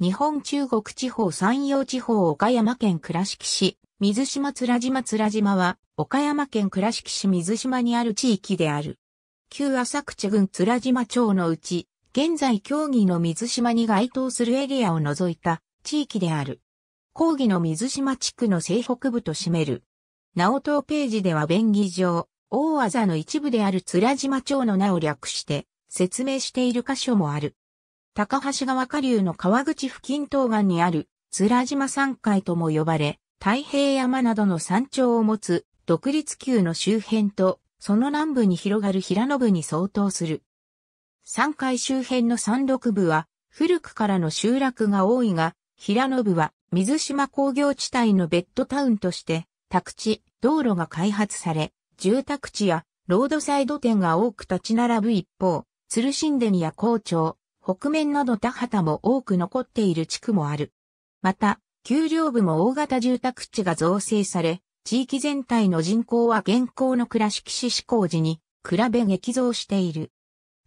日本中国地方山陽地方岡山県倉敷市、水島津島津島は、岡山県倉敷市水島にある地域である。旧浅口郡津島町のうち、現在競技の水島に該当するエリアを除いた地域である。講義の水島地区の西北部と占める。名を東ページでは便宜上、大技の一部である津島町の名を略して説明している箇所もある。高橋川下流の川口付近東岸にある、津良島山海とも呼ばれ、太平山などの山頂を持つ独立級の周辺と、その南部に広がる平野部に相当する。山海周辺の山麓部は、古くからの集落が多いが、平野部は水島工業地帯のベッドタウンとして、宅地、道路が開発され、住宅地やロードサイド店が多く立ち並ぶ一方、鶴新田や校長、北面など田畑も多く残っている地区もある。また、丘陵部も大型住宅地が造成され、地域全体の人口は現行の倉敷市施工時に比べ激増している。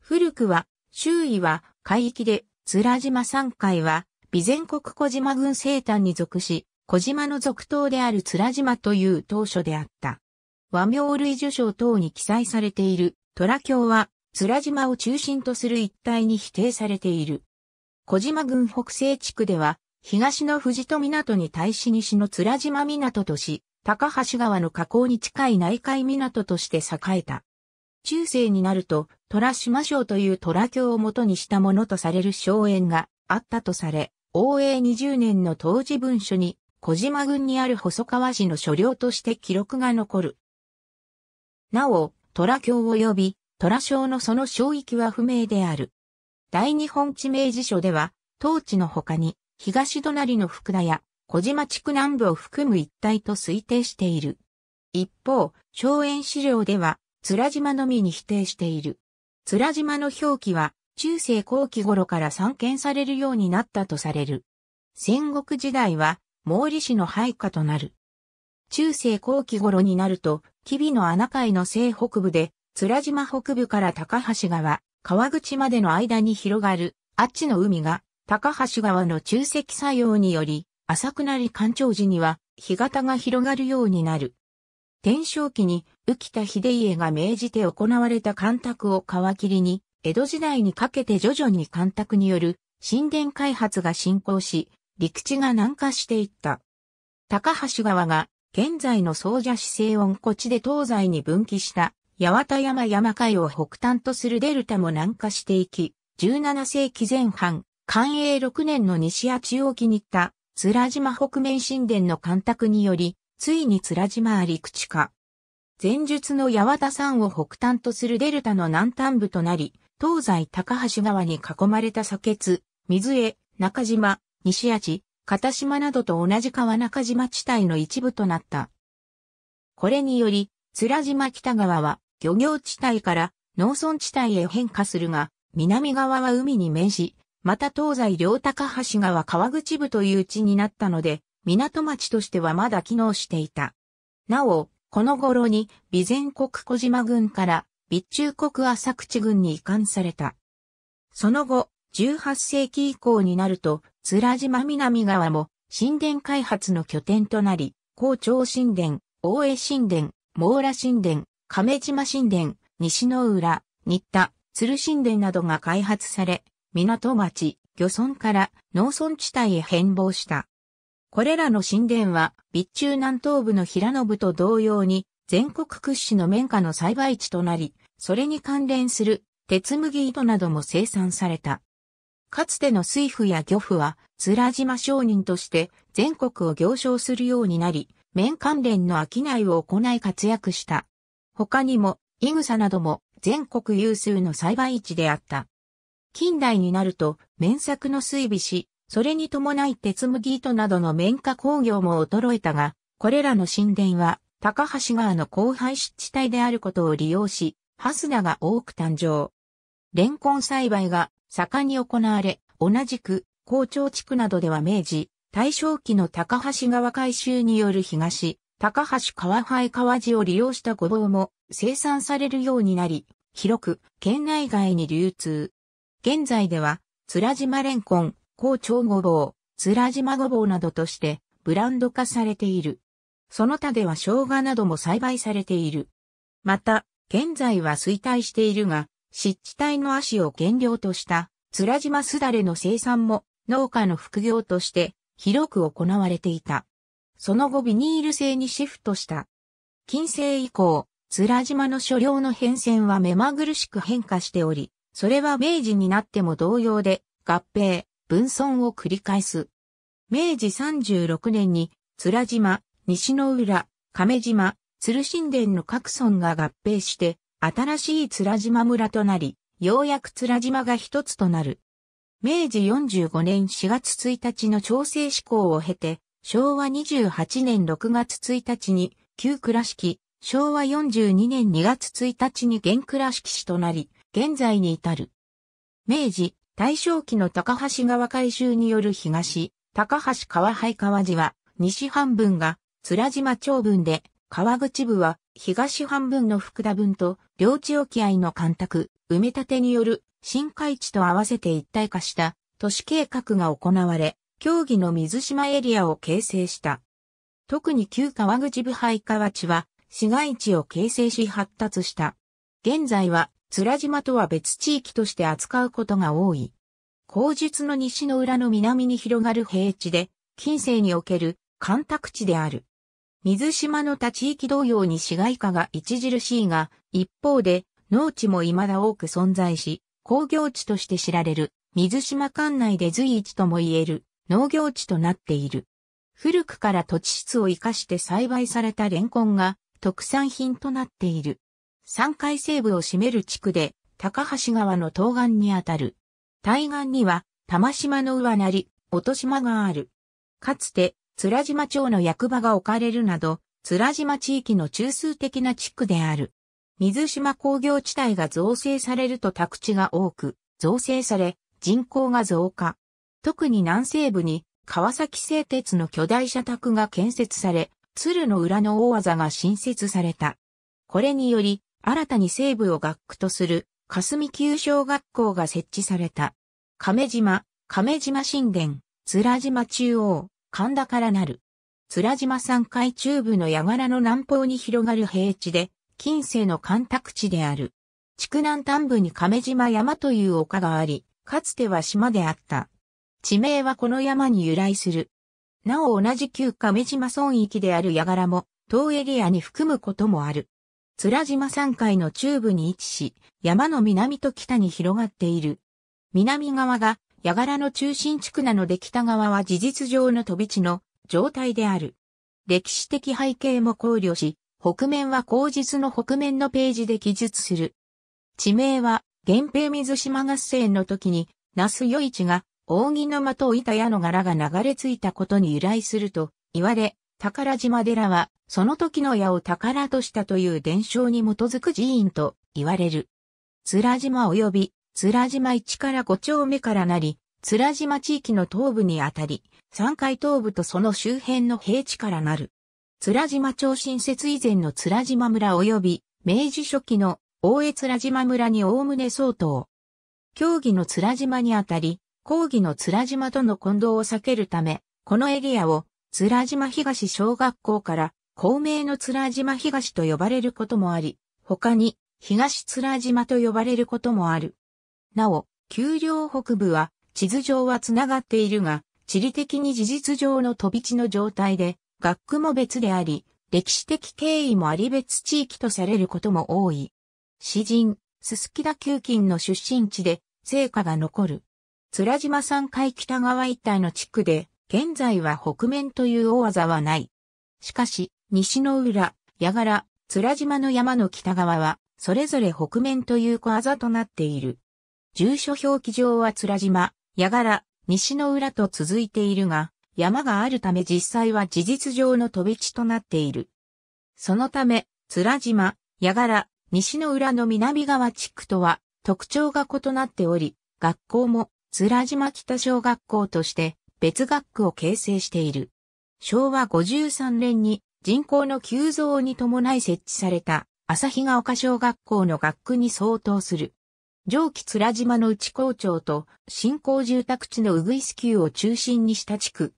古くは、周囲は海域で、津島山海は、備前国小島郡西端に属し、小島の属島である津島という当初であった。和名類受賞等に記載されている、虎教は、面島を中心とする一帯に否定されている。小島郡北西地区では、東の富士と港に対し西の面島港とし、高橋川の河口に近い内海港として栄えた。中世になると、虎島省という虎教を元にしたものとされる荘園があったとされ、応永20年の当時文書に、小島郡にある細川市の所領として記録が残る。なお、虎教及び虎省のその衝域は不明である。大日本地名辞書では、当地の他に、東隣の福田や小島地区南部を含む一帯と推定している。一方、荘園資料では、津島のみに否定している。津島の表記は、中世後期頃から散見されるようになったとされる。戦国時代は、毛利氏の配下となる。中世後期頃になると、吉備の穴海の西北部で、津島北部から高橋川、川口までの間に広がる、あっちの海が、高橋川の中積作用により、浅くなり干潮時には、干潟が広がるようになる。天正期に、浮田秀家が命じて行われた干拓を皮切りに、江戸時代にかけて徐々に干拓による神殿開発が進行し、陸地が南下していった。高橋川が現在の総社市西温湖地で東西に分岐した八幡山山海を北端とするデルタも南下していき、17世紀前半、寛永6年の西八王期に行った、津島北面神殿の干拓により、ついに津島あり口化。前述の八幡山を北端とするデルタの南端部となり、東西高橋川に囲まれた砂欠、水江、中島、西八、片島などと同じ川中島地帯の一部となった。これにより、津島北側は漁業地帯から農村地帯へ変化するが、南側は海に面し、また東西両高橋川川口部という地になったので、港町としてはまだ機能していた。なお、この頃に、備前国小島郡から、備中国浅口郡に移管された。その後、18世紀以降になると、津良島南側も、神殿開発の拠点となり、高長神殿、大江神殿、網羅神殿、亀島神殿、西の浦、新田、鶴神殿などが開発され、港町、漁村から農村地帯へ変貌した。これらの神殿は、備中南東部の平信と同様に、全国屈指の綿花の栽培地となり、それに関連する鉄麦糸なども生産された。かつての水夫や漁夫は、津島商人として全国を行商するようになり、綿関連の商いを行い活躍した。他にも、イグサなども全国有数の栽培地であった。近代になると、綿作の水備し、それに伴い鉄麦糸などの綿花工業も衰えたが、これらの神殿は、高橋川の荒廃湿地帯であることを利用し、ハスナが多く誕生。レンコン栽培が盛んに行われ、同じく、校長地区などでは明治、大正期の高橋川改修による東、高橋川廃川地を利用したごぼうも生産されるようになり、広く県内外に流通。現在では、津良島レンコン、高長ごぼう、津良島ごぼうなどとしてブランド化されている。その他では生姜なども栽培されている。また、現在は衰退しているが、湿地帯の足を原料とした津良島すだれの生産も農家の副業として広く行われていた。その後ビニール製にシフトした。近世以降、津良島の所領の変遷は目まぐるしく変化しており、それは明治になっても同様で、合併、分損を繰り返す。明治36年に、津良島、西の浦、亀島、鶴神殿の各村が合併して、新しい津良島村となり、ようやく津良島が一つとなる。明治45年4月1日の調整施行を経て、昭和28年6月1日に旧倉敷、昭和42年2月1日に現倉敷市となり、現在に至る。明治、大正期の高橋川改修による東、高橋川廃川寺は、西半分が、津島町分で、川口部は、東半分の福田分と、領地沖合の干拓、埋め立てによる、新海地と合わせて一体化した、都市計画が行われ、競技の水島エリアを形成した。特に旧川口部配川地は市街地を形成し発達した。現在は、津良島とは別地域として扱うことが多い。口述の西の裏の南に広がる平地で、近世における干拓地である。水島の他地域同様に市街化が著しいが、一方で農地も未だ多く存在し、工業地として知られる水島管内で随一とも言える農業地となっている。古くから土地質を活かして栽培されたレンコンが特産品となっている。山海西部を占める地区で、高橋川の東岸にあたる。対岸には、玉島の上なり、落島がある。かつて、津良島町の役場が置かれるなど、津良島地域の中枢的な地区である。水島工業地帯が造成されると宅地が多く、造成され、人口が増加。特に南西部に川崎製鉄の巨大社宅が建設され、鶴の裏の大技が新設された。これにより、新たに西部を学区とする、霞九小学校が設置された。亀島、亀島神殿、津島中央、神田からなる。津島山海中部の矢柄の南方に広がる平地で、近世の干拓地である。築南端部に亀島山という丘があり、かつては島であった。地名はこの山に由来する。なお同じ旧亀島村域である矢柄も、当エリアに含むこともある。津良島山海の中部に位置し、山の南と北に広がっている。南側が、矢柄の中心地区なので北側は事実上の飛び地の状態である。歴史的背景も考慮し、北面は口実の北面のページで記述する。地名は、源平水島合戦の時に、那須与一が扇の間と板屋の柄が流れ着いたことに由来すると言われ、宝島寺は、その時の矢を宝としたという伝承に基づく寺院と言われる。津良島及び、津良島1から5丁目からなり、津良島地域の東部にあたり、三海東部とその周辺の平地からなる。津良島町新設以前の津良島村及び、明治初期の大江津良島村におおむね相当。競技の津良島にあたり、講義の津良島との混同を避けるため、このエリアを津良島東小学校から公明の津良島東と呼ばれることもあり、他に東津良島と呼ばれることもある。なお、丘陵北部は地図上は繋がっているが、地理的に事実上の飛び地の状態で、学区も別であり、歴史的経緯もあり別地域とされることも多い。詩人、すすきだ旧近の出身地で、成果が残る。津島山海北側一帯の地区で、現在は北面という大技はない。しかし、西の浦、矢柄、津島の山の北側は、それぞれ北面という小技となっている。住所表記上は津島、矢柄、西の浦と続いているが、山があるため実際は事実上の飛び地となっている。そのため、津島、矢柄、西の浦の南側地区とは特徴が異なっており、学校も津良島北小学校として別学区を形成している。昭和53年に人口の急増に伴い設置された旭ヶ丘小学校の学区に相当する。上記津良島の内校長と新興住宅地のウグイス級を中心にした地区。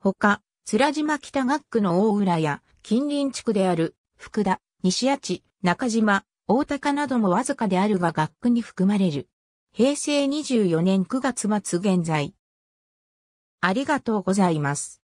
他、津良島北学区の大浦や近隣地区である福田、西谷地、中島、大高などもわずかであるが学区に含まれる。平成24年9月末現在。ありがとうございます。